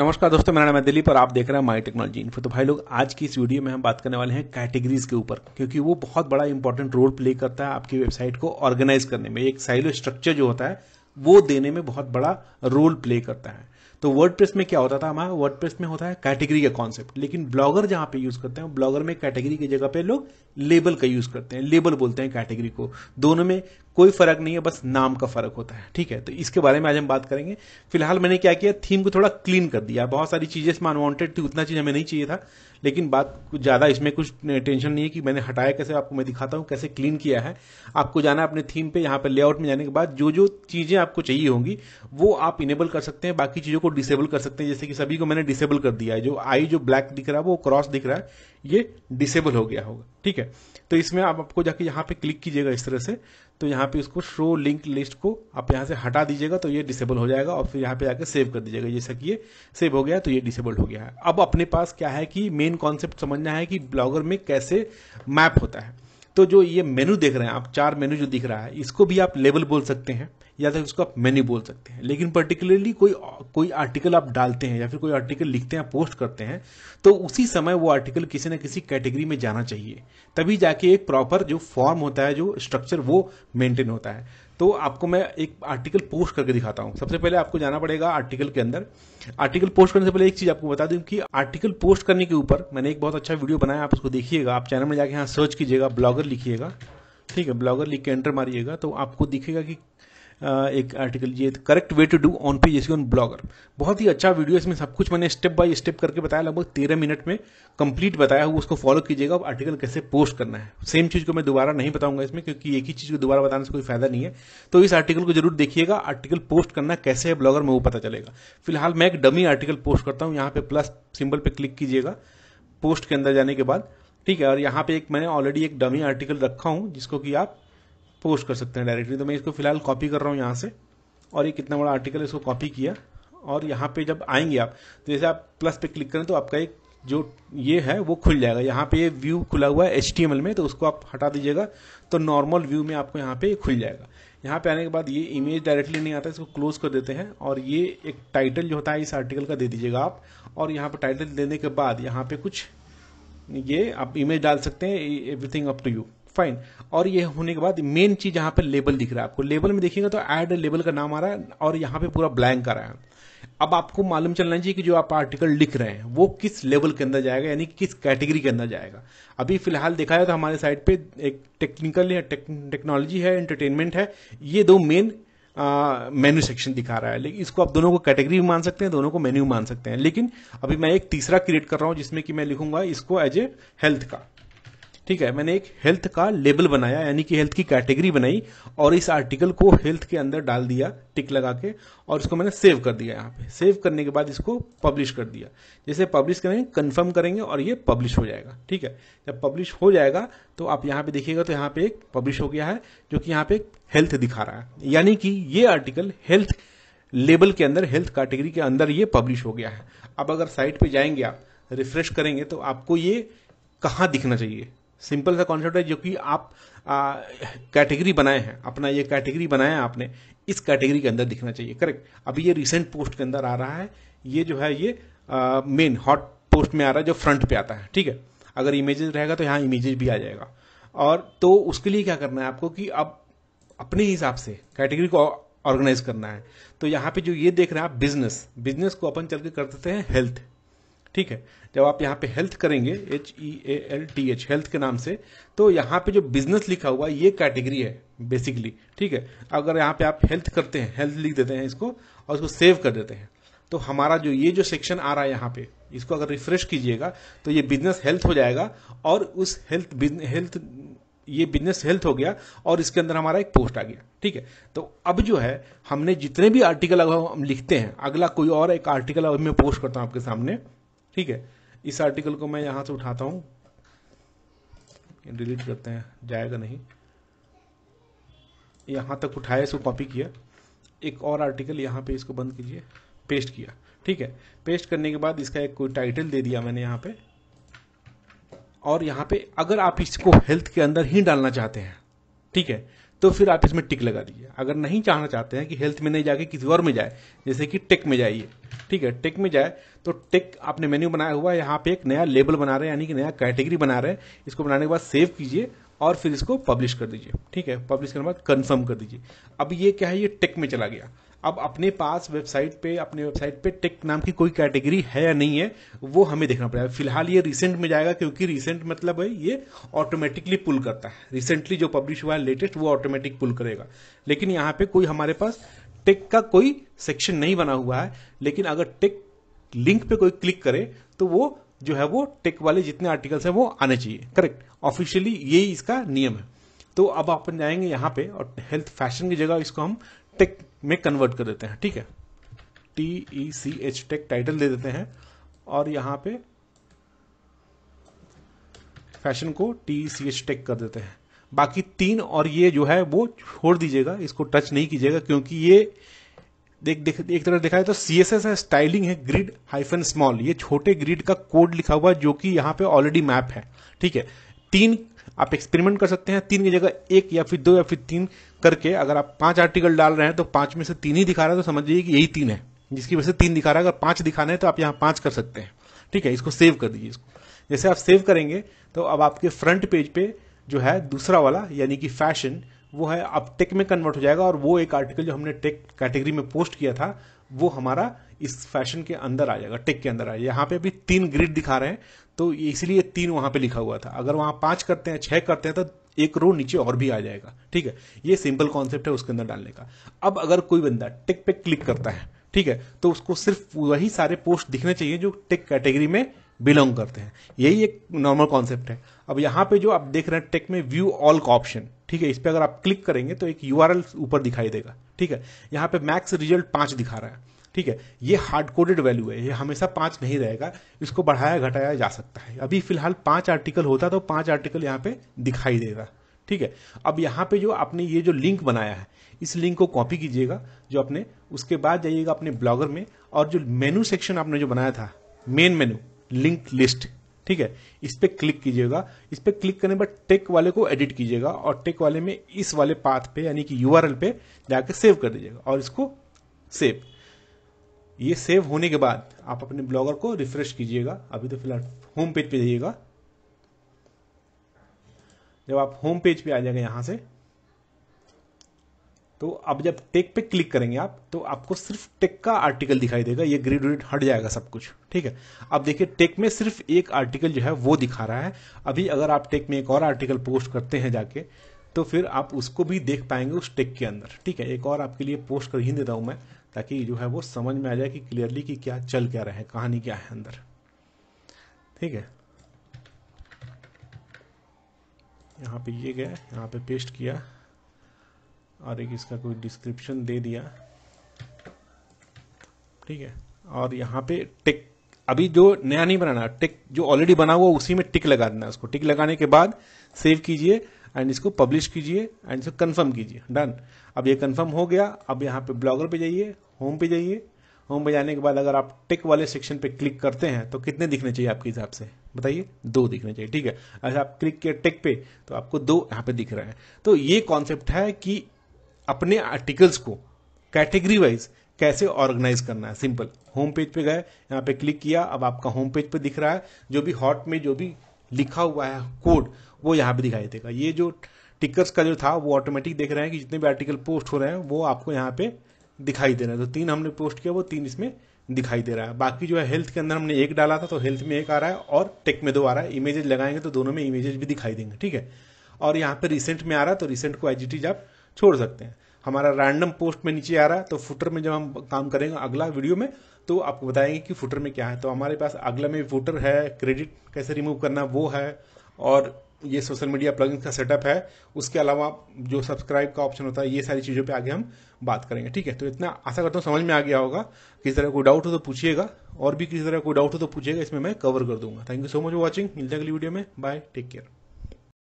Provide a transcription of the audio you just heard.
नमस्कार दोस्तों मेरा नाम है दिलीप और आप देख रहे हैं माई टेक्नोलॉजी इन्फो तो भाई लोग आज की इस वीडियो में हम बात करने वाले हैं कैटेगरीज के ऊपर क्योंकि वो बहुत बड़ा इंपॉर्टेंट रोल प्ले करता है आपकी वेबसाइट को ऑर्गेनाइज करने में एक साइलो स्ट्रक्चर जो होता है वो देने में बहुत बड़ा रोल प्ले करता है तो वर्ड में क्या होता था हमारा वर्ड में होता है कैटेगरी का कॉन्सेप्ट लेकिन ब्लॉगर जहां पे यूज करते हैं ब्लॉगर में कैटेगरी की जगह पे लोग लेबल का यूज करते हैं लेबल बोलते हैं कैटेगरी को दोनों में कोई फर्क नहीं है बस नाम का फर्क होता है ठीक है तो इसके बारे में आज हम बात करेंगे फिलहाल मैंने क्या किया थीम को थोड़ा क्लीन कर दिया बहुत सारी चीजें इसमें अनवांटेड थी उतना चीज हमें नहीं चाहिए था लेकिन बात कुछ ज्यादा इसमें कुछ टेंशन नहीं है कि मैंने हटाया कैसे आपको मैं दिखाता हूं कैसे क्लीन किया है आपको जाना अपने थीम पे यहां पर लेआउट में जाने के बाद जो जो चीजें आपको चाहिए होंगी वो आप इनेबल कर सकते हैं बाकी चीजों को को डिसेबल कर सकते हैं जैसे कि सभी को मैंने डिसेबल कर दिया है जो आई जो ब्लैक दिख रहा है वो क्रॉस दिख रहा है ये डिसेबल हो गया होगा ठीक है तो इसमें आप आपको जाके यहाँ पे क्लिक कीजिएगा इस तरह से तो यहाँ पे उसको शो लिंक लिस्ट को आप यहाँ से हटा दीजिएगा तो ये डिसेबल हो जाएगा और फिर यहाँ पे जाकर सेव कर दीजिएगा जैसा कि ये सेव हो गया तो ये डिसेबल हो गया है अब अपने पास क्या है कि मेन कॉन्सेप्ट समझना है कि ब्लॉगर में कैसे मैप होता है तो जो ये मेनू देख रहे हैं आप चार मेनू जो दिख रहा है इसको भी आप लेवल बोल सकते हैं या फिर तो उसको आप मेन्यू बोल सकते हैं लेकिन पर्टिकुलरली कोई कोई आर्टिकल आप डालते हैं या फिर कोई आर्टिकल लिखते हैं पोस्ट करते हैं तो उसी समय वो आर्टिकल किसी न किसी कैटेगरी में जाना चाहिए तभी जाके एक प्रॉपर जो फॉर्म होता है जो स्ट्रक्चर वो मेंटेन होता है तो आपको मैं एक आर्टिकल पोस्ट करके दिखाता हूँ सबसे पहले आपको जाना पड़ेगा आर्टिकल के अंदर आर्टिकल पोस्ट करने से पहले एक चीज़ आपको बता दूं कि आर्टिकल पोस्ट करने के ऊपर मैंने एक बहुत अच्छा वीडियो बनाया आप उसको देखिएगा आप चैनल में जाके यहाँ सर्च कीजिएगा ब्लॉगर लिखिएगा ठीक है ब्लॉगर लिख के एंटर मारिएगा तो आपको दिखेगा कि एक आर्टिकल ये correct way to do on page S on blogger बहुत ही अच्छा वीडियो इसमें सब कुछ मैंने स्टेप बाय स्टेप करके बताया लगभग तेरह मिनट में कंप्लीट बताया हुआ उसको फॉलो कीजिएगा और आर्टिकल कैसे पोस्ट करना है सेम चीज़ को मैं दोबारा नहीं बताऊंगा इसमें क्योंकि एक ही चीज़ को दोबारा बताने से कोई फायदा नहीं है तो इस आर्टिकल को जरूर देखिएगा आर्टिकल पोस्ट करना कैसे है ब्लॉगर में वो पता चलेगा फिलहाल मैं एक डमी आर्टिकल पोस्ट करता हूँ यहाँ पे प्लस सिंबल पे क्लिक कीजिएगा पोस्ट के अंदर जाने के बाद ठीक है और यहाँ पे एक मैंने ऑलरेडी एक डमी आर्टिकल रखा हूँ जिसको कि आप पोस्ट कर सकते हैं डायरेक्टली तो मैं इसको फिलहाल कॉपी कर रहा हूँ यहाँ से और ये कितना बड़ा आर्टिकल है इसको कॉपी किया और यहाँ पे जब आएंगे आप तो जैसे आप प्लस पे क्लिक करें तो आपका एक जो ये है वो खुल जाएगा यहाँ पे ये व्यू खुला हुआ है एच में तो उसको आप हटा दीजिएगा तो नॉर्मल व्यू में आपको यहाँ पे खुल जाएगा यहाँ पे आने के बाद ये इमेज डायरेक्टली नहीं आता इसको क्लोज कर देते हैं और ये एक टाइटल जो होता है इस आर्टिकल का दे दीजिएगा आप और यहाँ पे टाइटल देने के बाद यहाँ पे कुछ ये आप इमेज डाल सकते हैं everything up to you fine और ये होने के बाद मेन चीज यहाँ पर लेबल दिख रहा है आपको लेबल में देखिएगा तो एड लेबल का नाम आ रहा है और यहाँ पे पूरा ब्लैंक आ रहा है अब आपको मालूम चलना चाहिए कि जो आप आर्टिकल लिख रहे हैं वो किस लेवल के अंदर जाएगा यानी किस कैटेगरी के अंदर जाएगा अभी फिलहाल देखा जाए तो हमारे साइड पे एक टेक्निकल या टेक्नोलॉजी है एंटरटेनमेंट है ये दो मेन मेन्यू सेक्शन दिखा रहा है लेकिन इसको आप दोनों को कैटेगरी भी मान सकते हैं दोनों को मेन्यू मान सकते हैं लेकिन अभी मैं एक तीसरा क्रिएट कर रहा हूँ जिसमें कि मैं लिखूंगा इसको एज ए हेल्थ का ठीक है मैंने एक हेल्थ का लेबल बनाया यानी कि हेल्थ की कैटेगरी बनाई और इस आर्टिकल को हेल्थ के अंदर डाल दिया टिक लगा के और इसको मैंने सेव कर दिया यहाँ पे सेव करने के बाद इसको पब्लिश कर दिया जैसे पब्लिश करेंगे कंफर्म करेंगे और ये पब्लिश हो जाएगा ठीक है जब पब्लिश हो जाएगा तो आप यहाँ पे देखिएगा तो यहाँ पे एक पब्लिश हो गया है जो कि यहाँ पे हेल्थ दिखा रहा है यानी कि ये आर्टिकल हेल्थ लेबल के अंदर हेल्थ कैटेगरी के अंदर ये पब्लिश हो गया है अब अगर साइट पे जाएंगे आप रिफ्रेश करेंगे तो आपको ये कहाँ दिखना चाहिए सिंपल सा कॉन्सेप्ट है जो कि आप कैटेगरी बनाए हैं अपना ये कैटेगरी बनाया है आपने इस कैटेगरी के अंदर दिखना चाहिए करेक्ट अभी ये रिसेंट पोस्ट के अंदर आ रहा है ये जो है ये मेन हॉट पोस्ट में आ रहा है जो फ्रंट पे आता है ठीक है अगर इमेजेस रहेगा तो यहाँ इमेजेस भी आ जाएगा और तो उसके लिए क्या करना है आपको कि अब अपने हिसाब से कैटेगरी को ऑर्गेनाइज करना है तो यहाँ पे जो ये देख रहे हैं आप बिजनेस बिजनेस को अपन चल के कर देते हैं हेल्थ ठीक है जब आप यहाँ पे हेल्थ करेंगे H E A L T H health के नाम से तो यहाँ पे जो बिजनेस लिखा हुआ ये कैटेगरी है बेसिकली ठीक है अगर यहाँ पे आप हेल्थ करते हैं हेल्थ लिख देते हैं इसको और इसको सेव कर देते हैं तो हमारा जो ये जो सेक्शन आ रहा है यहाँ पे इसको अगर रिफ्रेश कीजिएगा तो ये बिजनेस हेल्थ हो जाएगा और उस हेल्थ हेल्थ ये बिजनेस हेल्थ हो गया और इसके अंदर हमारा एक पोस्ट आ गया ठीक है तो अब जो है हमने जितने भी आर्टिकल हम लिखते हैं अगला कोई और एक आर्टिकल अब मैं पोस्ट करता हूँ आपके सामने ठीक है इस आर्टिकल को मैं यहां से उठाता हूं डिलीट करते हैं जाएगा नहीं यहां तक उठाया इसको कॉपी किया एक और आर्टिकल यहां पे इसको बंद कीजिए पेस्ट किया ठीक है पेस्ट करने के बाद इसका एक कोई टाइटल दे दिया मैंने यहां पे और यहां पे अगर आप इसको हेल्थ के अंदर ही डालना चाहते हैं ठीक है तो फिर आप इसमें टिक लगा दीजिए अगर नहीं चाहना चाहते हैं कि हेल्थ में नहीं जाके किसी और में जाए जैसे कि टेक में जाइए ठीक है टेक में जाए तो टेक आपने मेन्यू बनाया हुआ है यहाँ पे एक नया लेबल बना रहे हैं यानी कि नया कैटेगरी बना रहे हैं इसको बनाने के बाद सेव कीजिए और फिर इसको पब्लिश कर दीजिए ठीक है पब्लिश करने के बाद कन्फर्म कर दीजिए अब ये क्या है ये टेक में चला गया अब अपने पास वेबसाइट पे अपने वेबसाइट पे टेक नाम की कोई कैटेगरी है या नहीं है वो हमें देखना पड़ेगा फिलहाल ये रिसेंट में जाएगा क्योंकि रिसेंट मतलब है ये ऑटोमेटिकली पुल करता है रिसेंटली जो पब्लिश हुआ है लेटेस्ट वो ऑटोमेटिक पुल करेगा लेकिन यहाँ पे कोई हमारे पास टेक का कोई सेक्शन नहीं बना हुआ है लेकिन अगर टेक लिंक पे कोई क्लिक करे तो वो जो है वो टेक वाले जितने आर्टिकल्स हैं वो आने चाहिए करेक्ट ऑफिशियली यही इसका नियम है तो अब अपन जाएंगे यहाँ पे और हेल्थ फैशन की जगह इसको हम टेक में कन्वर्ट कर देते हैं ठीक है T E C H tech title दे देते हैं और यहां पे फैशन को टी सी एच टेक कर देते हैं बाकी तीन और ये जो है वो छोड़ दीजिएगा इसको टच नहीं कीजिएगा क्योंकि ये देख देख एक तरह देखा जाए तो सी एस एस है स्टाइलिंग है ग्रिड हाइफन स्मॉल ये छोटे ग्रिड का कोड लिखा हुआ जो कि यहाँ पे ऑलरेडी मैप है ठीक है तीन आप एक्सपेरिमेंट कर सकते हैं तीन की जगह एक या फिर दो या फिर तीन करके अगर आप पांच आर्टिकल डाल रहे हैं तो पांच में से तीन ही दिखा रहा है तो समझिए कि यही तीन है जिसकी वजह से तीन दिखा रहा है अगर पांच दिखाने हैं तो आप यहां पांच कर सकते हैं ठीक है इसको सेव कर दीजिए इसको जैसे आप सेव करेंगे तो अब आपके फ्रंट पेज पे जो है दूसरा वाला यानी कि फैशन वो है अब टेक में कन्वर्ट हो जाएगा और वो एक आर्टिकल जो हमने टेक कैटेगरी में पोस्ट किया था वो हमारा इस फैशन के अंदर आ जाएगा टेक के अंदर आ जाएगा यहाँ पे अभी तीन ग्रिड दिखा रहे हैं तो इसलिए तीन वहां पे लिखा हुआ था अगर वहां पांच करते हैं छह करते हैं तो एक रो नीचे और भी आ जाएगा ठीक है ये सिंपल कॉन्सेप्ट है उसके अंदर डालने का अब अगर कोई बंदा टिक पे क्लिक करता है ठीक है तो उसको सिर्फ वही सारे पोस्ट दिखने चाहिए जो टिक कैटेगरी में बिलोंग करते हैं यही एक नॉर्मल कॉन्सेप्ट है अब यहां पे जो आप देख रहे हैं टेक में व्यू ऑल का ऑप्शन ठीक है इस पर अगर आप क्लिक करेंगे तो एक यू ऊपर दिखाई देगा ठीक है यहां पे मैक्स रिजल्ट पांच दिखा रहा है ठीक है ये हार्ड कोडेड वैल्यू है ये हमेशा पांच नहीं रहेगा इसको बढ़ाया घटाया जा सकता है अभी फिलहाल पांच आर्टिकल होता तो पांच आर्टिकल यहाँ पे दिखाई देगा ठीक है अब यहाँ पे जो आपने ये जो लिंक बनाया है इस लिंक को कॉपी कीजिएगा जो आपने उसके बाद जाइएगा अपने ब्लॉगर में और जो मेनू सेक्शन आपने जो बनाया था मेन मेनू लिंक लिस्ट ठीक है इस पर क्लिक कीजिएगा इस पर क्लिक करने पर टेक वाले को एडिट कीजिएगा और टेक वाले में इस वाले पाथ पे यानी कि यू पे जाकर सेव कर दीजिएगा और इसको सेव ये सेव होने के बाद आप अपने ब्लॉगर को रिफ्रेश कीजिएगा अभी तो फिलहाल होम पेज पे जाइएगा जब आप होम पेज पे आ जाएंगे यहां से तो अब जब टेक पे क्लिक करेंगे आप तो आपको सिर्फ टेक का आर्टिकल दिखाई देगा ये ग्रिड व्रिड हट जाएगा सब कुछ ठीक है अब देखिए टेक में सिर्फ एक आर्टिकल जो है वो दिखा रहा है अभी अगर आप टेक में एक और आर्टिकल पोस्ट करते हैं जाके तो फिर आप उसको भी देख पाएंगे उस टेक के अंदर ठीक है एक और आपके लिए पोस्ट कर ही देता हूँ मैं ताकि जो है वो समझ में आ जाए कि क्लियरली कि क्या चल क्या रहे कहानी क्या है अंदर ठीक है यहाँ पे ये गया यहाँ पे पेस्ट किया और एक इसका कोई डिस्क्रिप्शन दे दिया ठीक है और यहाँ पे टिक अभी जो नया नहीं बनाना टिक जो ऑलरेडी बना हुआ उसी में टिक लगा देना उसको टिक लगाने के बाद सेव कीजिए एंड इसको पब्लिश कीजिए एंड इसको कन्फर्म कीजिए डन अब ये कन्फर्म हो गया अब यहाँ पे ब्लॉगर पे जाइए होम पे जाइए होम पे जाने के बाद अगर आप टिक वाले सेक्शन पे क्लिक करते हैं तो कितने दिखने चाहिए आपके हिसाब से बताइए दो दिखने चाहिए ठीक है अगर अच्छा, आप क्लिक किए टिक पे तो आपको दो यहाँ पे दिख रहे हैं तो ये कॉन्सेप्ट है कि अपने आर्टिकल्स को कैटेगरी वाइज कैसे ऑर्गेनाइज करना है सिंपल होम पेज पे गए यहाँ पे क्लिक किया अब आपका होम पेज पे दिख रहा है जो भी हॉट में जो भी लिखा हुआ है कोड वो यहाँ पे दिखाई देगा ये जो टिकर्स का जो था वो ऑटोमेटिक देख रहे हैं कि जितने भी आर्टिकल पोस्ट हो रहे हैं वो आपको यहाँ पे दिखाई दे रहा है तो तीन हमने पोस्ट किया वो तीन इसमें दिखाई दे रहा है बाकी जो है हेल्थ के अंदर हमने एक डाला था तो हेल्थ में एक आ रहा है और टेक में दो आ रहा है इमेजेज लगाएंगे तो दोनों में इमेजेज भी दिखाई देंगे ठीक है और यहाँ पे रिसेंट में आ रहा है तो रिसेंट को एजिटीज आप छोड़ सकते हैं हमारा रैंडम पोस्ट में नीचे आ रहा है तो फुटर में जब हम काम करेंगे अगला वीडियो में तो आपको बताएंगे कि फुटर में क्या है तो हमारे पास अगला में फुटर है क्रेडिट कैसे रिमूव करना वो है और ये सोशल मीडिया प्लगइन का सेटअप है उसके अलावा जो सब्सक्राइब का ऑप्शन होता है ये सारी चीज़ों पे आगे हम बात करेंगे ठीक है तो इतना आशा करता हूँ समझ में आ गया होगा किसी तरह कोई डाउट हो तो पूछिएगा और भी किसी तरह कोई डाउट हो तो पूछिएगा इसमें मैं कवर कर दूंगा thank you so much for watching मिलते हैं अगली वीडियो में बाय टेक केयर